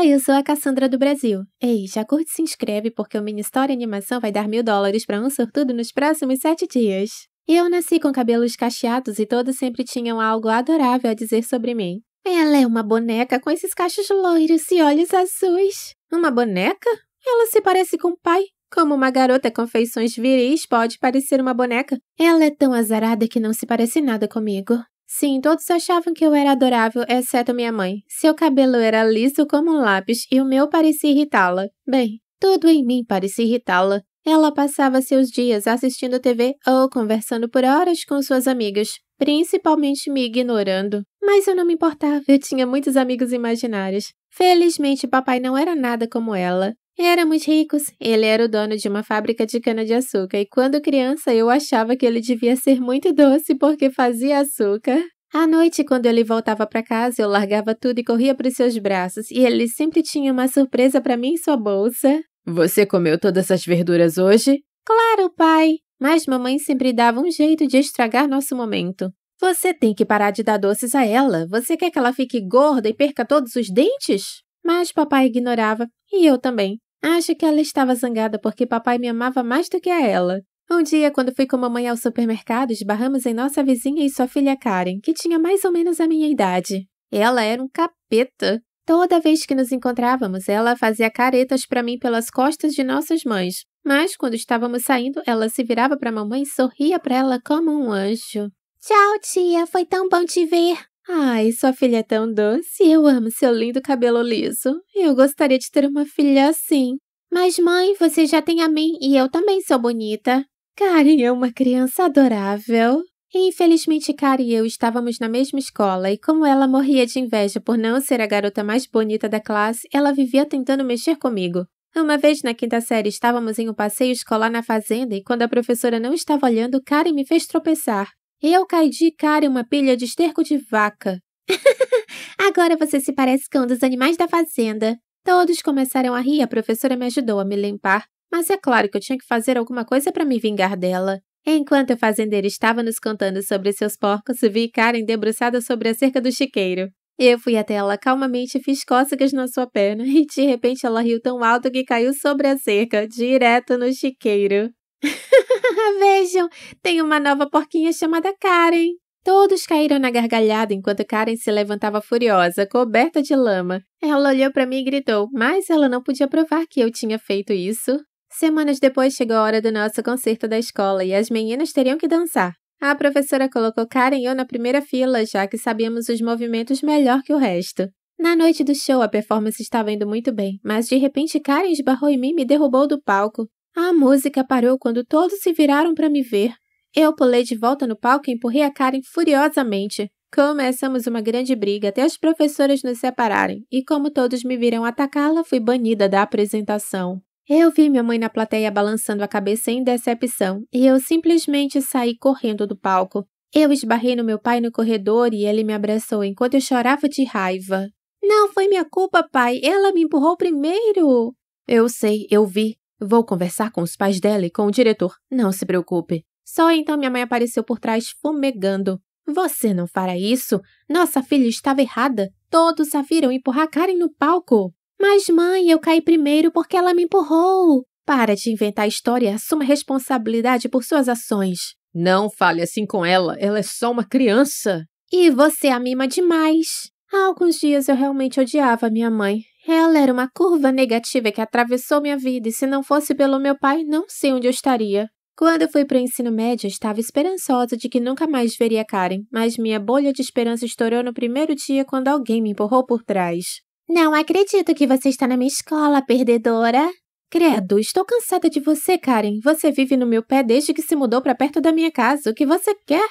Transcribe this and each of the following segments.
Olá, ah, eu sou a Cassandra do Brasil. Ei, já curte e se inscreve porque o Mini História Animação vai dar mil dólares para um sortudo nos próximos sete dias. Eu nasci com cabelos cacheados e todos sempre tinham algo adorável a dizer sobre mim. Ela é uma boneca com esses cachos loiros e olhos azuis. Uma boneca? Ela se parece com o pai. Como uma garota com feições viris pode parecer uma boneca? Ela é tão azarada que não se parece nada comigo. Sim, todos achavam que eu era adorável, exceto minha mãe. Seu cabelo era liso como um lápis e o meu parecia irritá-la. Bem, tudo em mim parecia irritá-la. Ela passava seus dias assistindo TV ou conversando por horas com suas amigas, principalmente me ignorando. Mas eu não me importava, eu tinha muitos amigos imaginários. Felizmente, papai não era nada como ela. Éramos ricos. Ele era o dono de uma fábrica de cana-de-açúcar e quando criança eu achava que ele devia ser muito doce porque fazia açúcar. À noite, quando ele voltava para casa, eu largava tudo e corria para os seus braços e ele sempre tinha uma surpresa para mim em sua bolsa. Você comeu todas essas verduras hoje? Claro, pai. Mas mamãe sempre dava um jeito de estragar nosso momento. Você tem que parar de dar doces a ela. Você quer que ela fique gorda e perca todos os dentes? Mas papai ignorava, e eu também. Acho que ela estava zangada porque papai me amava mais do que a ela. Um dia, quando fui com mamãe ao supermercado, esbarramos em nossa vizinha e sua filha Karen, que tinha mais ou menos a minha idade. Ela era um capeta. Toda vez que nos encontrávamos, ela fazia caretas para mim pelas costas de nossas mães. Mas quando estávamos saindo, ela se virava para mamãe e sorria para ela como um anjo. Tchau, tia, foi tão bom te ver. Ai, sua filha é tão doce e eu amo seu lindo cabelo liso. Eu gostaria de ter uma filha assim. Mas, mãe, você já tem a mim e eu também sou bonita. Karen é uma criança adorável. Infelizmente, Karen e eu estávamos na mesma escola e, como ela morria de inveja por não ser a garota mais bonita da classe, ela vivia tentando mexer comigo. Uma vez na quinta série, estávamos em um passeio escolar na fazenda e, quando a professora não estava olhando, Karen me fez tropeçar. Eu caí de cara em uma pilha de esterco de vaca. Agora você se parece com um dos animais da fazenda. Todos começaram a rir, a professora me ajudou a me limpar, mas é claro que eu tinha que fazer alguma coisa para me vingar dela. Enquanto o fazendeiro estava nos contando sobre seus porcos, vi Karen debruçada sobre a cerca do chiqueiro. Eu fui até ela calmamente e fiz cócegas na sua perna, e de repente ela riu tão alto que caiu sobre a cerca, direto no chiqueiro. Vejam, tem uma nova porquinha chamada Karen. Todos caíram na gargalhada enquanto Karen se levantava furiosa, coberta de lama. Ela olhou para mim e gritou, mas ela não podia provar que eu tinha feito isso. Semanas depois chegou a hora do nosso concerto da escola e as meninas teriam que dançar. A professora colocou Karen e eu na primeira fila, já que sabíamos os movimentos melhor que o resto. Na noite do show, a performance estava indo muito bem, mas de repente Karen esbarrou em mim e me derrubou do palco. A música parou quando todos se viraram para me ver. Eu pulei de volta no palco e empurrei a Karen furiosamente. Começamos uma grande briga até as professoras nos separarem, e como todos me viram atacá-la, fui banida da apresentação. Eu vi minha mãe na plateia balançando a cabeça em decepção, e eu simplesmente saí correndo do palco. Eu esbarrei no meu pai no corredor e ele me abraçou enquanto eu chorava de raiva. Não foi minha culpa, pai. Ela me empurrou primeiro. Eu sei, eu vi. Vou conversar com os pais dela e com o diretor. Não se preocupe. Só então minha mãe apareceu por trás, fumegando. Você não fará isso? Nossa filha estava errada. Todos a viram empurrar Karen no palco. Mas, mãe, eu caí primeiro porque ela me empurrou. Para de inventar história e assuma responsabilidade por suas ações. Não fale assim com ela, ela é só uma criança. E você a mima demais. Há alguns dias eu realmente odiava minha mãe ela era uma curva negativa que atravessou minha vida e se não fosse pelo meu pai, não sei onde eu estaria. Quando eu fui para o ensino médio, estava esperançosa de que nunca mais veria Karen, mas minha bolha de esperança estourou no primeiro dia quando alguém me empurrou por trás. Não acredito que você está na minha escola, perdedora. Credo, estou cansada de você, Karen. Você vive no meu pé desde que se mudou para perto da minha casa. O que você quer?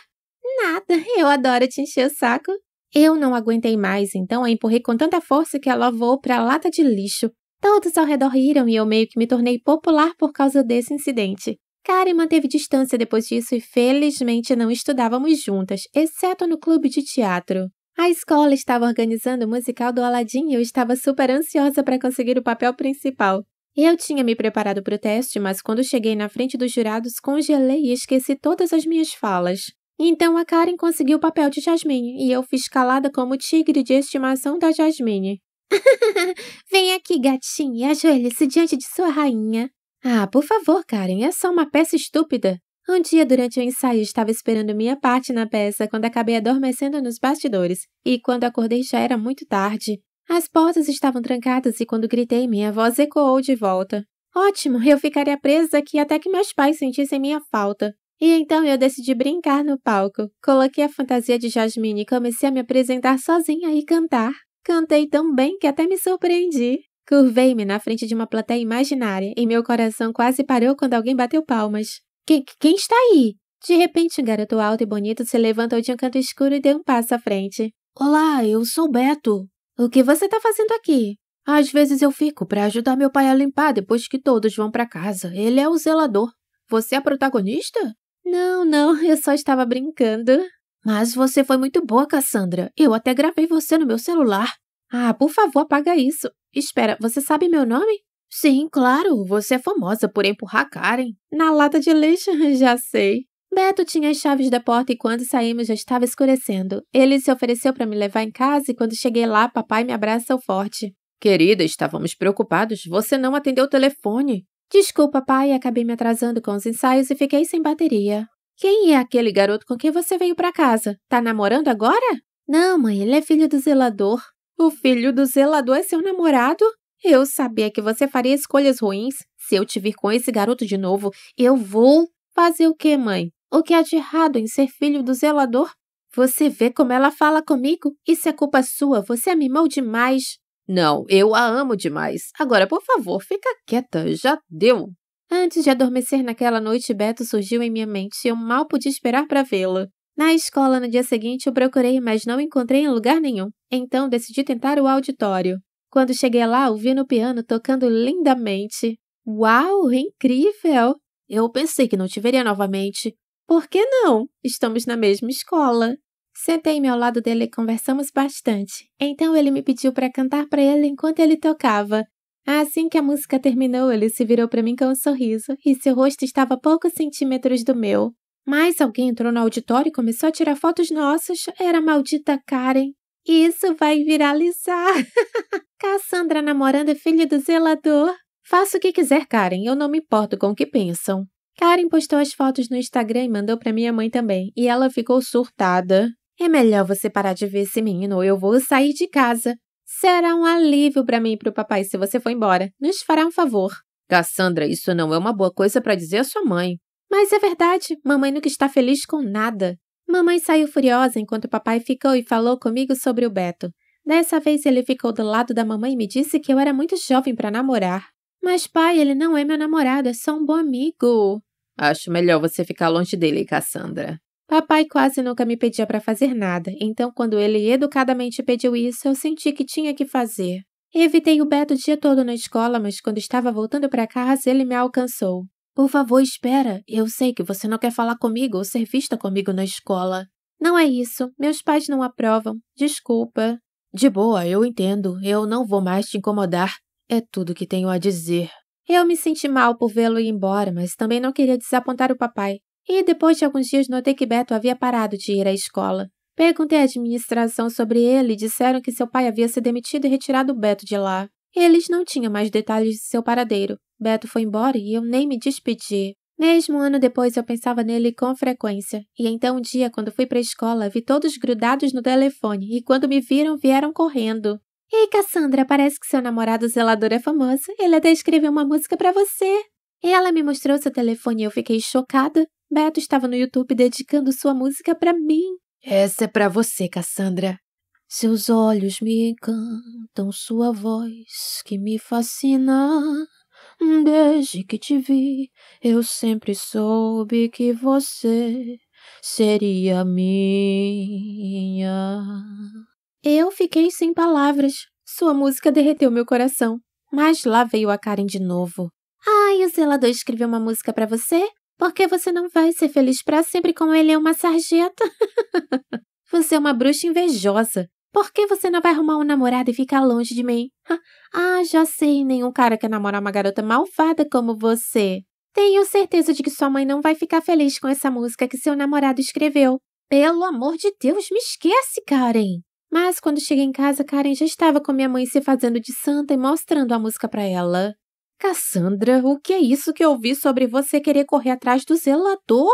Nada, eu adoro te encher o saco. Eu não aguentei mais, então a empurrei com tanta força que ela voou para a lata de lixo. Todos ao redor riram e eu meio que me tornei popular por causa desse incidente. Karen manteve distância depois disso e felizmente não estudávamos juntas, exceto no clube de teatro. A escola estava organizando o musical do Aladdin e eu estava super ansiosa para conseguir o papel principal. Eu tinha me preparado para o teste, mas quando cheguei na frente dos jurados, congelei e esqueci todas as minhas falas. Então a Karen conseguiu o papel de Jasmine e eu fui escalada como tigre de estimação da Jasmine. Vem aqui, gatinha, ajoelhe-se diante de sua rainha. Ah, por favor, Karen, é só uma peça estúpida. Um dia, durante o ensaio, estava esperando minha parte na peça quando acabei adormecendo nos bastidores, e quando acordei já era muito tarde. As portas estavam trancadas e quando gritei, minha voz ecoou de volta. Ótimo, eu ficaria presa aqui até que meus pais sentissem minha falta. E então eu decidi brincar no palco. Coloquei a fantasia de Jasmine e comecei a me apresentar sozinha e cantar. Cantei tão bem que até me surpreendi. Curvei-me na frente de uma plateia imaginária e meu coração quase parou quando alguém bateu palmas. Qu quem está aí? De repente, um garoto alto e bonito se levantou de um canto escuro e deu um passo à frente. Olá, eu sou Beto. O que você está fazendo aqui? Às vezes eu fico para ajudar meu pai a limpar depois que todos vão para casa. Ele é o zelador. Você é a protagonista? Não, não, eu só estava brincando. Mas você foi muito boa, Cassandra. Eu até gravei você no meu celular. Ah, por favor, apaga isso. Espera, você sabe meu nome? Sim, claro, você é famosa por empurrar Karen. Na lata de lixo, já sei. Beto tinha as chaves da porta e quando saímos já estava escurecendo. Ele se ofereceu para me levar em casa e quando cheguei lá, papai me abraçou forte. Querida, estávamos preocupados. Você não atendeu o telefone. Desculpa, pai, acabei me atrasando com os ensaios e fiquei sem bateria. Quem é aquele garoto com quem você veio para casa? Tá namorando agora? Não, mãe, ele é filho do zelador. O filho do zelador é seu namorado? Eu sabia que você faria escolhas ruins. Se eu te vir com esse garoto de novo, eu vou. Fazer o que, mãe? O que há de errado em ser filho do zelador? Você vê como ela fala comigo? Isso é culpa sua, você a é mimou demais. Não, eu a amo demais. Agora, por favor, fica quieta, já deu. Antes de adormecer naquela noite, Beto surgiu em minha mente e eu mal podia esperar para vê-lo. Na escola, no dia seguinte, eu procurei, mas não encontrei em lugar nenhum. Então, decidi tentar o auditório. Quando cheguei lá, o vi no piano tocando lindamente. Uau, incrível! Eu pensei que não te veria novamente. Por que não? Estamos na mesma escola. Sentei-me ao lado dele e conversamos bastante. Então ele me pediu para cantar para ele enquanto ele tocava. Assim que a música terminou, ele se virou para mim com um sorriso e seu rosto estava a poucos centímetros do meu. Mas alguém entrou no auditório e começou a tirar fotos nossas. Era a maldita Karen. Isso vai viralizar! Cassandra namorando é filho do zelador. Faça o que quiser, Karen. Eu não me importo com o que pensam. Karen postou as fotos no Instagram e mandou para minha mãe também, e ela ficou surtada. É melhor você parar de ver esse menino ou eu vou sair de casa. Será um alívio para mim e para o papai se você for embora. Nos fará um favor. Cassandra, isso não é uma boa coisa para dizer à sua mãe. Mas é verdade, mamãe nunca está feliz com nada. Mamãe saiu furiosa enquanto o papai ficou e falou comigo sobre o Beto. Dessa vez ele ficou do lado da mamãe e me disse que eu era muito jovem para namorar. Mas pai, ele não é meu namorado, é só um bom amigo. Acho melhor você ficar longe dele, Cassandra. Papai quase nunca me pedia para fazer nada, então quando ele educadamente pediu isso, eu senti que tinha que fazer. Evitei o Beto o dia todo na escola, mas quando estava voltando para casa, ele me alcançou. Por favor, espera. Eu sei que você não quer falar comigo ou ser vista comigo na escola. Não é isso. Meus pais não aprovam. Desculpa. De boa, eu entendo. Eu não vou mais te incomodar. É tudo que tenho a dizer. Eu me senti mal por vê-lo ir embora, mas também não queria desapontar o papai. E depois de alguns dias notei que Beto havia parado de ir à escola. Perguntei à administração sobre ele e disseram que seu pai havia se demitido e retirado Beto de lá. Eles não tinham mais detalhes de seu paradeiro. Beto foi embora e eu nem me despedi. Mesmo um ano depois eu pensava nele com frequência, e então um dia, quando fui para a escola, vi todos grudados no telefone, e quando me viram, vieram correndo. Ei, Cassandra, parece que seu namorado zelador é famoso. Ele até escreveu uma música para você. Ela me mostrou seu telefone e eu fiquei chocada. Beto estava no YouTube dedicando sua música para mim. Essa é para você, Cassandra. Seus olhos me encantam, sua voz que me fascina. Desde que te vi, eu sempre soube que você seria minha. Eu fiquei sem palavras. Sua música derreteu meu coração. Mas lá veio a Karen de novo. Ai, o zelador escreveu uma música para você? Porque você não vai ser feliz para sempre com ele é uma sarjeta. você é uma bruxa invejosa. Por que você não vai arrumar um namorado e ficar longe de mim? Ah, já sei, nenhum cara quer namorar uma garota malvada como você. Tenho certeza de que sua mãe não vai ficar feliz com essa música que seu namorado escreveu. Pelo amor de Deus, me esquece, Karen! Mas quando cheguei em casa, Karen já estava com minha mãe se fazendo de santa e mostrando a música para ela. Cassandra, o que é isso que eu ouvi sobre você querer correr atrás do zelador?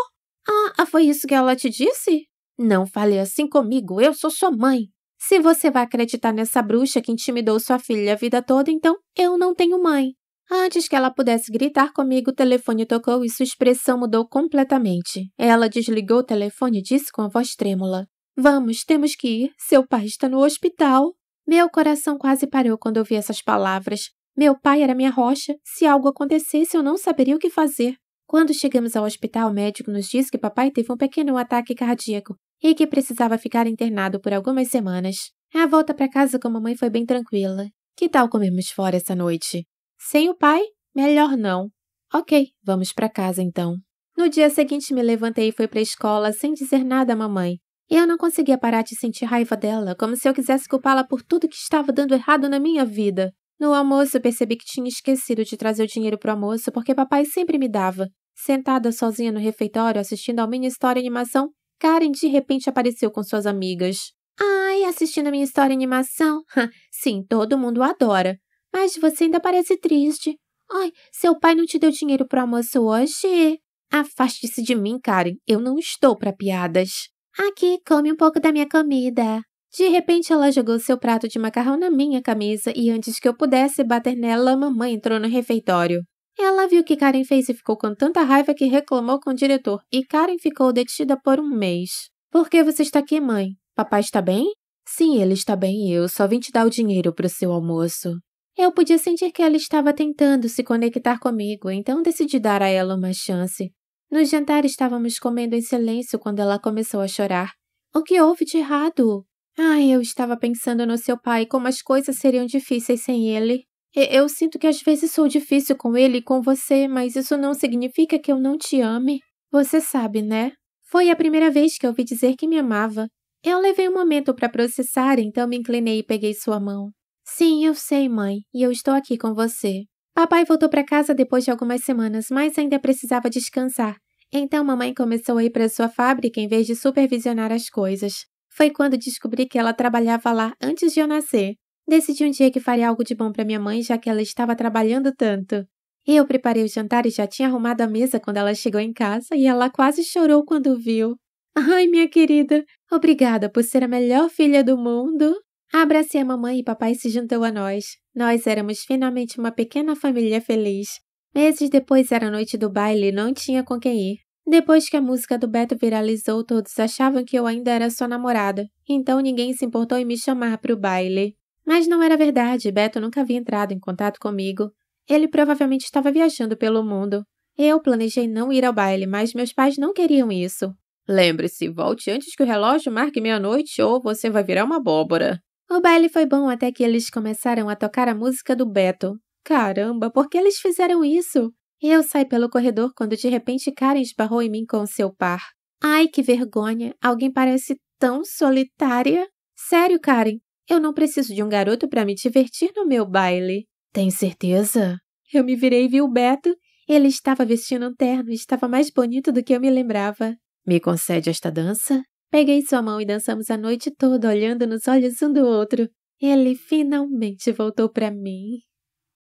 Ah, foi isso que ela te disse? Não fale assim comigo, eu sou sua mãe. Se você vai acreditar nessa bruxa que intimidou sua filha a vida toda, então eu não tenho mãe. Antes que ela pudesse gritar comigo, o telefone tocou e sua expressão mudou completamente. Ela desligou o telefone e disse com a voz trêmula: Vamos, temos que ir. Seu pai está no hospital. Meu coração quase parou quando ouvi essas palavras. Meu pai era minha rocha. Se algo acontecesse, eu não saberia o que fazer. Quando chegamos ao hospital, o médico nos disse que papai teve um pequeno ataque cardíaco e que precisava ficar internado por algumas semanas. A volta para casa com a mamãe foi bem tranquila. Que tal comermos fora essa noite? Sem o pai? Melhor não. Ok, vamos para casa então. No dia seguinte, me levantei e fui para a escola sem dizer nada à mamãe. Eu não conseguia parar de sentir raiva dela, como se eu quisesse culpá-la por tudo que estava dando errado na minha vida. No almoço, percebi que tinha esquecido de trazer o dinheiro pro almoço porque papai sempre me dava. Sentada sozinha no refeitório assistindo a minha história animação, Karen de repente apareceu com suas amigas. Ai, assistindo a minha história animação? Sim, todo mundo adora. Mas você ainda parece triste. Ai, seu pai não te deu dinheiro pro almoço hoje? Afaste-se de mim, Karen. Eu não estou para piadas. Aqui, come um pouco da minha comida. De repente, ela jogou seu prato de macarrão na minha camisa e, antes que eu pudesse bater nela, a mamãe entrou no refeitório. Ela viu o que Karen fez e ficou com tanta raiva que reclamou com o diretor, e Karen ficou detida por um mês. Por que você está aqui, mãe? Papai está bem? Sim, ele está bem e eu só vim te dar o dinheiro para o seu almoço. Eu podia sentir que ela estava tentando se conectar comigo, então decidi dar a ela uma chance. No jantar estávamos comendo em silêncio quando ela começou a chorar. O que houve de errado? Ai, eu estava pensando no seu pai, como as coisas seriam difíceis sem ele. Eu sinto que às vezes sou difícil com ele e com você, mas isso não significa que eu não te ame. Você sabe, né? Foi a primeira vez que ouvi dizer que me amava. Eu levei um momento para processar, então me inclinei e peguei sua mão. Sim, eu sei, mãe, e eu estou aqui com você. Papai voltou para casa depois de algumas semanas, mas ainda precisava descansar. Então mamãe começou a ir para sua fábrica em vez de supervisionar as coisas. Foi quando descobri que ela trabalhava lá antes de eu nascer. Decidi um dia que faria algo de bom para minha mãe, já que ela estava trabalhando tanto. Eu preparei o jantar e já tinha arrumado a mesa quando ela chegou em casa e ela quase chorou quando viu. Ai, minha querida, obrigada por ser a melhor filha do mundo. Abracei a mamãe e papai se juntou a nós. Nós éramos finalmente uma pequena família feliz. Meses depois era a noite do baile e não tinha com quem ir. Depois que a música do Beto viralizou, todos achavam que eu ainda era sua namorada, então ninguém se importou em me chamar para o baile. Mas não era verdade, Beto nunca havia entrado em contato comigo. Ele provavelmente estava viajando pelo mundo. Eu planejei não ir ao baile, mas meus pais não queriam isso. Lembre-se, volte antes que o relógio marque meia-noite ou você vai virar uma abóbora. O baile foi bom até que eles começaram a tocar a música do Beto. Caramba, por que eles fizeram isso? Eu saí pelo corredor quando de repente Karen esbarrou em mim com seu par. Ai, que vergonha! Alguém parece tão solitária. Sério, Karen, eu não preciso de um garoto para me divertir no meu baile. Tem certeza? Eu me virei e vi o Beto. Ele estava vestindo um terno e estava mais bonito do que eu me lembrava. Me concede esta dança? Peguei sua mão e dançamos a noite toda, olhando nos olhos um do outro. Ele finalmente voltou para mim.